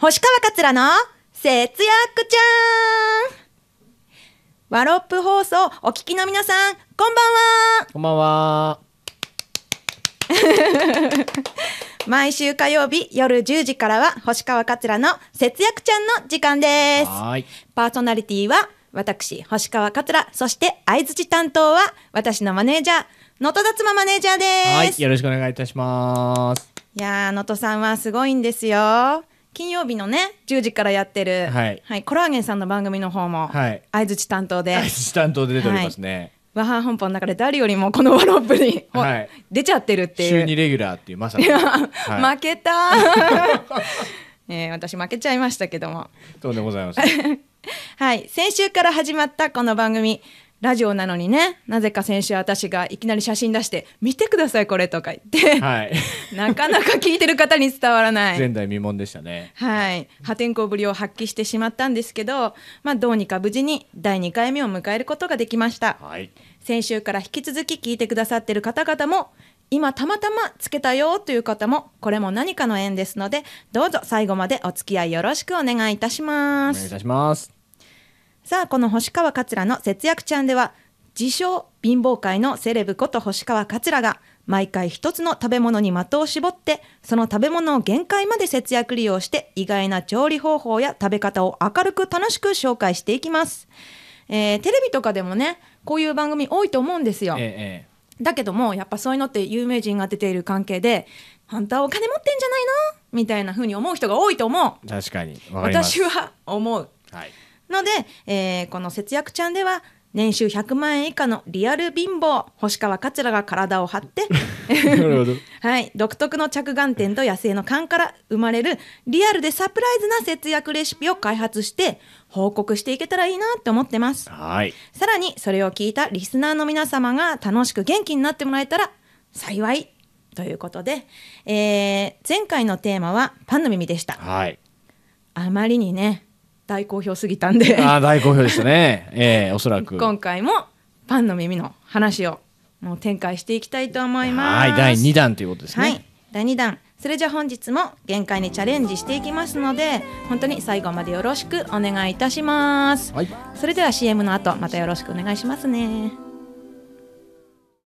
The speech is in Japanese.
星川桂の節約ちゃんワロップ放送お聞きの皆さん、こんばんはこんばんは 毎週火曜日夜10時からは星川桂の節約ちゃんの時間です。はいパーソナリティは私、星川桂、そして相づち担当は私のマネージャー、能登つまマネージャーです。はい、よろしくお願いいたします。いや能登さんはすごいんですよ。金曜日のね10時からやってる、はいはい、コラーゲンさんの番組の方もはい相づち担当で、はい、担当で出ておりますね、和ハ本舗の中で誰よりもこのワロップに、はい出ちゃってるっていう週にレギュラーっていうまさに、いやはい負けた、えー私負けちゃいましたけどもそうでございます はい先週から始まったこの番組ラジオなのにねなぜか先週私がいきなり写真出して「見てくださいこれ」とか言って、はい、なかなか聞いてる方に伝わらない前代未聞でしたねはい破天荒ぶりを発揮してしまったんですけど、まあ、どうにか無事に第2回目を迎えることができました、はい、先週から引き続き聞いてくださってる方々も今たまたまつけたよという方もこれも何かの縁ですのでどうぞ最後までお付き合いよろしくお願いいたしますお願いいたしますさあ、この星川桂の節約ちゃんでは、自称貧乏界のセレブこと星川桂が、毎回一つの食べ物に的を絞って、その食べ物を限界まで節約利用して、意外な調理方法や食べ方を明るく楽しく紹介していきます。えー、テレビとかでもね、こういう番組多いと思うんですよ。ええ、だけども、やっぱそういうのって有名人が出ている関係で、本当はお金持ってんじゃないのみたいな風に思う人が多いと思う。確かに。か私は思う。はい。ので、えー、この節約ちゃんでは年収100万円以下のリアル貧乏星川桂が体を張って はい、独特の着眼点と野生の勘から生まれるリアルでサプライズな節約レシピを開発して報告していけたらいいなって思ってますはいさらにそれを聞いたリスナーの皆様が楽しく元気になってもらえたら幸いということで、えー、前回のテーマは「パンの耳」でした、はい、あまりにね大好評すぎたんであ大好評でしたね、えー、おそらく今回もパンの耳の話をもう展開していきたいと思いますはい第2弾ということですね、はい、第2弾それじゃ本日も限界にチャレンジしていきますので本当に最後までよろしくお願いいたします、はい、それでは CM の後またよろしくお願いしますね